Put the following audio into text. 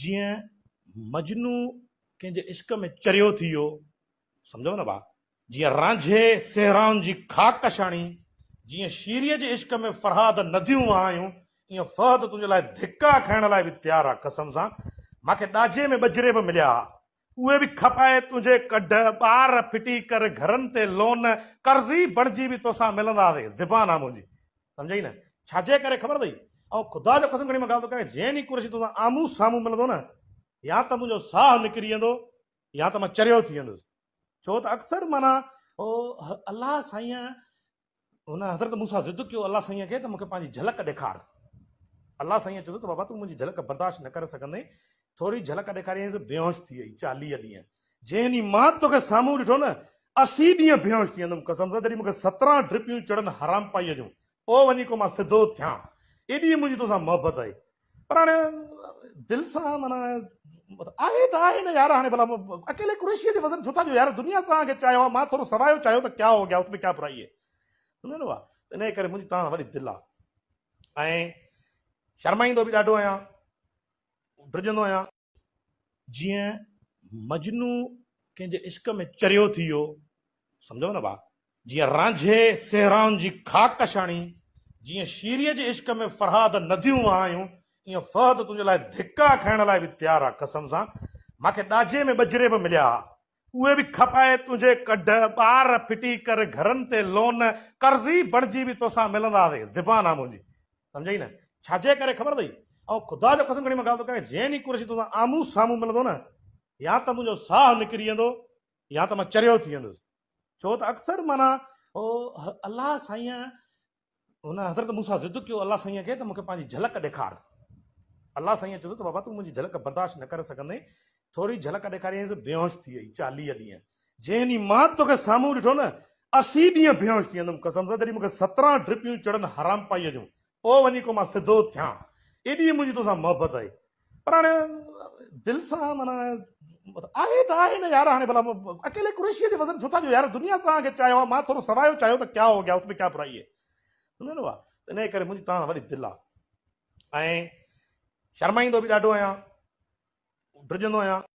जीअं मजनू कंहिंजे इश्क में चरियो थी वियो सम्झो न भाउ रांझे सेहराउनि जी खाक कशाणी जीअं शीरीअ जे इश्क में फरहाद नदियूं आहियूं ईअं फहद तुझे लाइ धिका खाइण लाइ बि तयारु आहे कसम से मूंखे ॾाजे में बजरे भी मिलिया उहे बि खपाए तुंहिंजे कढ ॿार फिटी कर घरनि ते लोन कर्ज़ी बणजी भी तोसा मिलंदासीं ज़िबान आहे मुंहिंजी सम्झई न छाजे करे ख़बर अथई और खुदा जो कसम खणी मां ॻाल्हि थो तो कयां जंहिं ॾींहुं कुर्सी तोसां आम्हूं साम्हूं या तो मुझे साह निकिरी वेंदो या तो मां चरियो थी छो तो अक्सर माना अलाह साईं हुन हज़रत मूंसां ज़िद कयो अलाह साईं खे त झलक ॾेखार अल्लाह साईं चयो त बाबा तूं मुंहिंजी झलक बर्दाश्त न कर सघंदे थोड़ी झलक ॾेखारियईंसि बेहोश थी वई चालीह ॾींहं जंहिं ॾींहुं मां तोखे साम्हूं ॾिठो न असी ॾींहं बेहोश थी वेंदुमि कसम सां जॾहिं मूंखे सत्रहं ड्रिपियूं चढ़नि हराम पाई जो वही वञी को मां सिधो एॾी मुंहिंजी तोसां मुहबत आई पर हाणे दिलि सां माना आहे त आहे न यार हाणे भला अकेले क्रोशिया जे वज़न छो था यार दुनिया तव्हांखे चाहियो मां थोरो सरायो चाहियो त क्या हो गया उसमें क्या बुराई है सम्झो इन करे मुंहिंजी तव्हां वरी दिलि आहे ऐं शर्माईंदो बि ॾाढो आहियां मजनू कंहिंजे इश्क में चरियो थी वियो सम्झो न भाउ रांझे सेहराउनि जी खाक कशाणी जी शीरीअ के इश्क में फरहाद नदियों आहियूं ईअं फहद तुझे लाइ धिका खाइण लाइ भी तैयार आ कसम सां मूंखे ॾाजे में बजरे बि मिलिया हुआ उहे खपाए तुझे कड बार फिटी कर घरनि ते लोन कर्ज़ी बणजी भी तोसा मिलंदा हुआसीं ज़बान आहे मुंहिंजी सम्झई न छाजे करे ख़बर अथई ऐं ख़ुदा जो कसम घणी मां गाल थो कयां जंहिं ॾींहुं कुर्सी तोसां आम्हूं साम्हूं मिलंदो न या त मुंहिंजो साह निकिरी वेंदो या त मां चरियो थी वेंदुसि छो त अक्सर माना अलाह साईं उन हज़रत मूसा ज़िद कयो अलाह साईं खे त तो मूंखे पंहिंजी झलक ॾेखार अलाह साईं चयो त तो बाबा तूं मुंहिंजी झलक बर्दाश्त न करे सघंदे थोरी झलक ॾेखारियईंसि बेहोश थी वई चालीह ॾींहं जंहिं ॾींहुं मां तोखे साम्हूं ॾिठो न असी ॾींहं बेहोश थी वेंदुमि कसम सां जॾहिं मूंखे सत्रहं ड्रिपियूं चढ़नि हराम पाईअ जूं पोइ वञी को मां सिधो थियां एॾी मुंहिंजी तोसां पर हाणे दिलि सां माना आहे त तो आहे न यार हाणे भला अकेले कुरेशीअ वज़न छो था ॾियो यार दुनिया तव्हांखे चाहियो आहे मां थोरो चाहियो त क्या हो गया उसमें क्या बुराई है आहे इनजे करे मुंहिंजी तव्हां वरी दिलि आहे ऐं शर्माईंदो बि ॾाढो आहियां ड्रजंदो आहियां